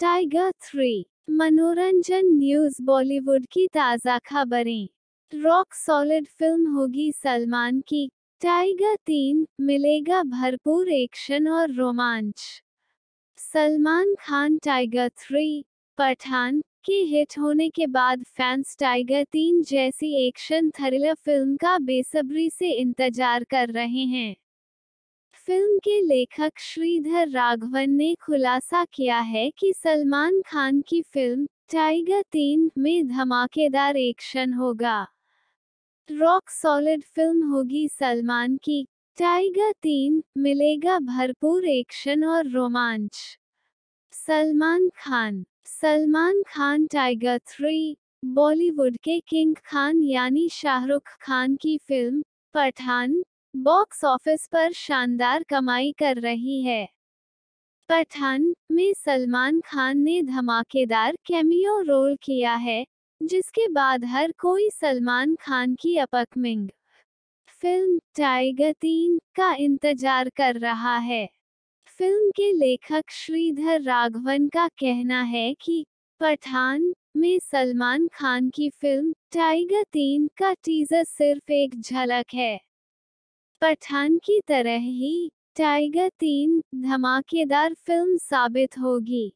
tiger Three मनोरंजन news Bollywood की ताजा खबरें रॉक सॉलिड फिल्म होगी सलमान की टाइगर तीन मिलेगा भरपूर एक्शन और रोमांच सलमान खान टाइगर थ्री पठान के हिट होने के बाद फैंस टाइगर तीन जैसी एक्शन थ्रिलर फिल्म का बेसब्री से इंतजार कर रहे हैं फिल्म के लेखक श्रीधर राघवन ने खुलासा किया है कि सलमान खान की फिल्म टाइगर तीन में धमाकेदार एक्शन होगा रॉक सॉलिड फिल्म होगी सलमान की टाइगर तीन मिलेगा भरपूर एक्शन और रोमांच सलमान खान सलमान खान टाइगर थ्री बॉलीवुड के किंग खान यानी शाहरुख खान की फिल्म पठान बॉक्स ऑफिस पर शानदार कमाई कर रही है पठान में सलमान खान ने धमाकेदार कैमियो रोल किया है जिसके बाद हर कोई सलमान खान की अपकमिंग फिल्म टाइगर तीन का इंतजार कर रहा है फिल्म के लेखक श्रीधर राघवन का कहना है कि पठान में सलमान खान की फिल्म टाइगर तीन का टीजर सिर्फ एक झलक है पठान की तरह ही टाइगर तीन धमाकेदार फिल्म साबित होगी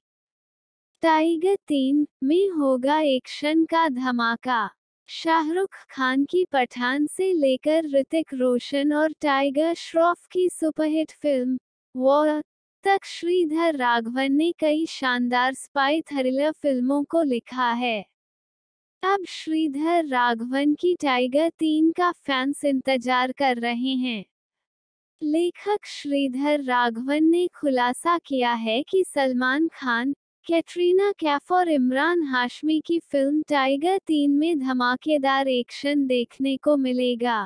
टाइगर तीन में होगा एक्शन का धमाका शाहरुख खान की पठान से लेकर ऋतिक रोशन और टाइगर श्रॉफ की सुपरहिट फिल्म वॉर तक श्रीधर राघवन ने कई शानदार स्पाई थ्रिलर फिल्मों को लिखा है अब श्रीधर राघवन की टाइगर तीन का फैंस इंतजार कर रहे हैं लेखक श्रीधर राघवन ने खुलासा किया है कि सलमान खान कैटरीना कैफ और इमरान हाशमी की फिल्म टाइगर तीन में धमाकेदार एक्शन देखने को मिलेगा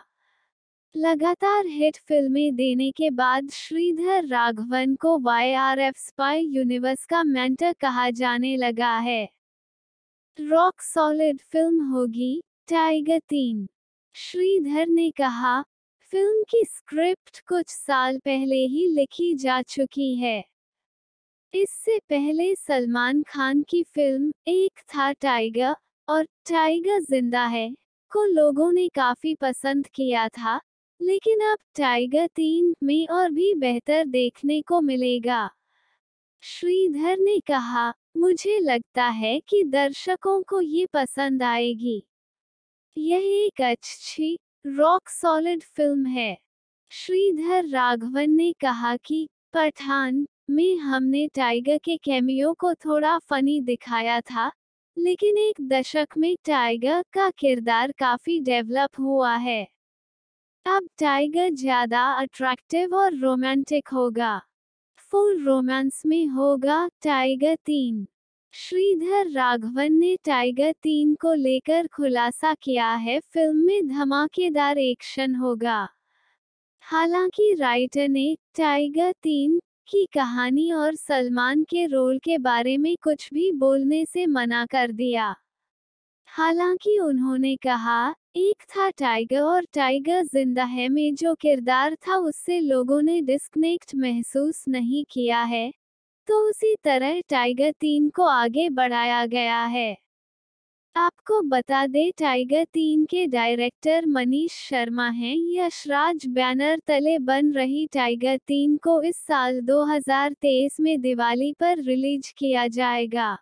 लगातार हिट फिल्में देने के बाद श्रीधर राघवन को Y R F spy universe का मेंटर कहा जाने लगा है रॉक सॉलिड फिल्म होगी टाइगर तीन श्रीधर ने कहा फिल्म की स्क्रिप्ट कुछ साल पहले ही लिखी जा चुकी है इससे पहले सलमान खान की फिल्म एक था टाइगर और टाइगर जिंदा है को लोगों ने काफी पसंद किया था लेकिन अब टाइगर तीन में और भी बेहतर देखने को मिलेगा श्रीधर ने कहा मुझे लगता है कि दर्शकों को ये पसंद आएगी यह एक अच्छी रॉक सॉलिड फिल्म है श्रीधर राघवन ने कहा कि पठान में हमने टाइगर के कैमियो को थोड़ा फनी दिखाया था लेकिन एक दशक में टाइगर का किरदार काफी डेवलप हुआ है अब टाइगर ज्यादा अट्रैक्टिव और रोमांटिक होगा फुल रोमांस में होगा टाइगर तीन श्रीधर राघवन ने टाइगर तीन को लेकर खुलासा किया है फिल्म में धमाकेदार एक्शन होगा हालांकि राइटर ने टाइगर तीन की कहानी और सलमान के रोल के बारे में कुछ भी बोलने से मना कर दिया हालांकि उन्होंने कहा एक था टाइगर और टाइगर जिंदा है में जो किरदार था उससे लोगों ने डिस्कनेक्ट महसूस नहीं किया है तो उसी तरह टाइगर तीन को आगे बढ़ाया गया है आपको बता दें टाइगर तीन के डायरेक्टर मनीष शर्मा हैं यशराज बैनर तले बन रही टाइगर तीन को इस साल 2023 में दिवाली पर रिलीज किया जाएगा